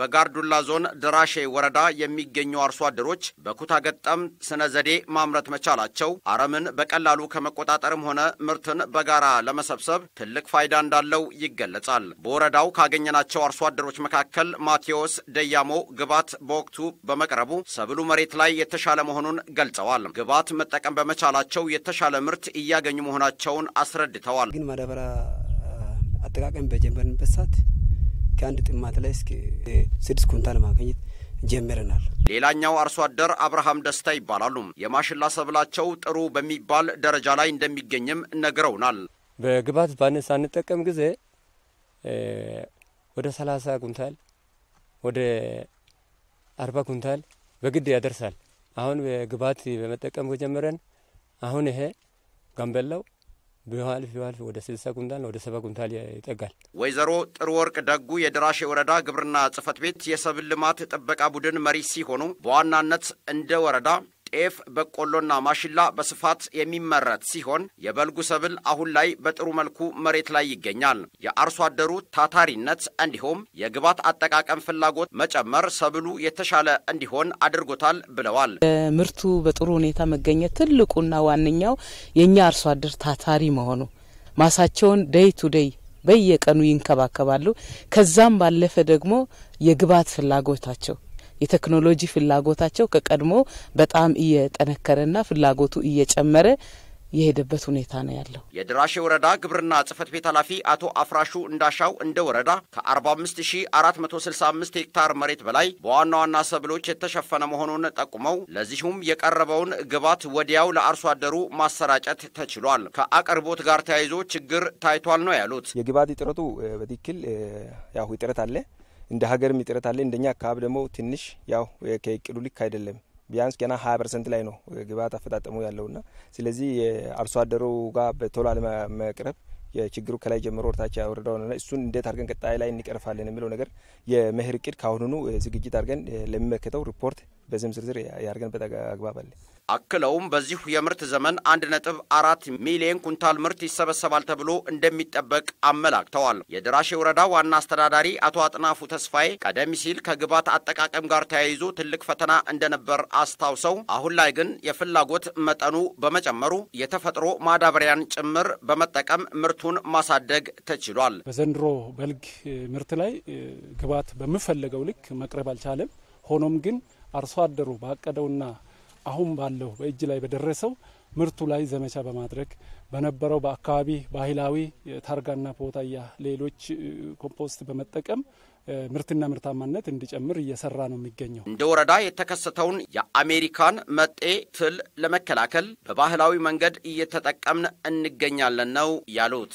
በጋርዱላ ዞን ድራሼ ወረዳ የሚገኙ አርሶ አደሮች በኩታ ገጠም ስነ ዘዴ ማምረት መቻላቸው አረምን በቀላሉ ከመቆጣጠርም ሆነ ምርትን በጋራ ለመሰብሰብ ትልቅ ፋይዳ እንዳለው ይገለጻል። በወረዳው ካገኘናቸው አርሶ አደሮች መካከል ማቴዎስ ደያሞ ግባት በወቅቱ በመቅረቡ ሰብሉ መሬት ላይ የተሻለ መሆኑን ገልጸዋል። ግባት መጠቀም በመቻላቸው የተሻለ ምርት እያገኙ መሆናቸውን አስረድተዋል። ግን ማዳበሪያ አጠቃቀም በጀመርንበት ሰዓት ከአንድ ጥማት ላይ እስከ ስድስት ኩንታል ማግኘት ጀምረናል። ሌላኛው አርሶ አደር አብርሃም ደስታ ይባላሉ። የማሽላ ሰብላቸው ጥሩ በሚባል ደረጃ ላይ እንደሚገኝም ነግረውናል። በግባት ባነስ ሳንጠቀም ጊዜ ወደ 30 ኩንታል ወደ 40 ኩንታል በግድ ያደርሳል። አሁን በግባት በመጠቀም ከጀመረን አሁን ይሄ ጋምቤላው ቢያልፍ ቢያልፍ ወደ ስልሳ ኩንታል ወደ ሰባ ኩንታል ይጠጋል። ወይዘሮ ጥሩ ወርቅ ደጉ የድራሽ ወረዳ ግብርና ጽህፈት ቤት የሰብል ልማት ጥበቃ ቡድን መሪ ሲሆኑ በዋናነት እንደ ወረዳ ጤፍ፣ በቆሎና ማሽላ በስፋት የሚመረት ሲሆን የበልጉ ሰብል አሁን ላይ በጥሩ መልኩ መሬት ላይ ይገኛል። የአርሶ አደሩ ታታሪነት እንዲሁም የግብዓት አጠቃቀም ፍላጎት መጨመር ሰብሉ የተሻለ እንዲሆን አድርጎታል ብለዋል። ምርቱ በጥሩ ሁኔታ መገኘት ትልቁና ዋነኛው የእኛ አርሶ አደር ታታሪ መሆኑ ማሳቸውን ደይ ቱ ደይ በየቀኑ ይንከባከባሉ። ከዛም ባለፈ ደግሞ የግብዓት ፍላጎታቸው የቴክኖሎጂ ፍላጎታቸው ከቀድሞ በጣም እየጠነከረና ፍላጎቱ እየጨመረ የሄደበት ሁኔታ ነው ያለው። የድራሼ ወረዳ ግብርና ጽህፈት ቤት ኃላፊ አቶ አፍራሹ እንዳሻው እንደ ወረዳ ከ45465 ሄክታር መሬት በላይ በዋና ዋና ሰብሎች የተሸፈነ መሆኑን ጠቁመው ለዚሁም የቀረበውን ግብዓት ወዲያው ለአርሶ አደሩ ማሰራጨት ተችሏል፣ ከአቅርቦት ጋር ተያይዞ ችግር ታይቷል ነው ያሉት። የግብዓት እጥረቱ በትክክል ያው እጥረት አለ እንደ ሀገርም ይጥረት አለ። እንደኛ አካባቢ ደግሞ ትንሽ ያው ከእቅዱ ልክ አይደለም። ቢያንስ ገና ሀያ ፐርሰንት ላይ ነው ግብአት አፈጣጠሙ ያለውና ስለዚህ የአርሶ አደሩ ጋር በቶሎ አለመቅረብ የችግሩ ከላይ ጀምሮ ወርታች ያወረዳው እሱን እንዴት አድርገን ቀጣይ ላይ እንቀርፋለን የሚለው ነገር የመኸር እቅድ ካሁኑኑ ዝግጅት አድርገን ለሚመለከተው ሪፖርት በዚህም ዝርዝር ያርገንበት አግባብ አለ። አክለውም በዚሁ የምርት ዘመን አንድ ነጥብ አራት ሚሊዮን ኩንታል ምርት ይሰበሰባል ተብሎ እንደሚጠበቅ አመላክተዋል። የድራሼ ወረዳ ዋና አስተዳዳሪ አቶ አጥናፉ ተስፋዬ ቀደም ሲል ከግብዓት አጠቃቀም ጋር ተያይዞ ትልቅ ፈተና እንደነበር አስታውሰው አሁን ላይ ግን የፍላጎት መጠኑ በመጨመሩ የተፈጥሮ ማዳበሪያን ጭምር በመጠቀም ምርቱን ማሳደግ ተችሏል። በዘንድሮ በልግ ምርት ላይ ግብዓት በምፈለገው ልክ መቅረብ አልቻለም። ሆኖም ግን አርሶ አደሩ ባቀደውና አሁን ባለው በእጅ ላይ በደረሰው ምርቱ ላይ ዘመቻ በማድረግ በነበረው በአካባቢ ባህላዊ ታርጋና ፖታያ ሌሎች ኮምፖስት በመጠቀም ምርትና ምርታማነት እንዲጨምር እየሰራ ነው የሚገኘው። እንደ ወረዳ የተከሰተውን የአሜሪካን መጤ ትል ለመከላከል በባህላዊ መንገድ እየተጠቀምን እንገኛለን ነው ያሉት።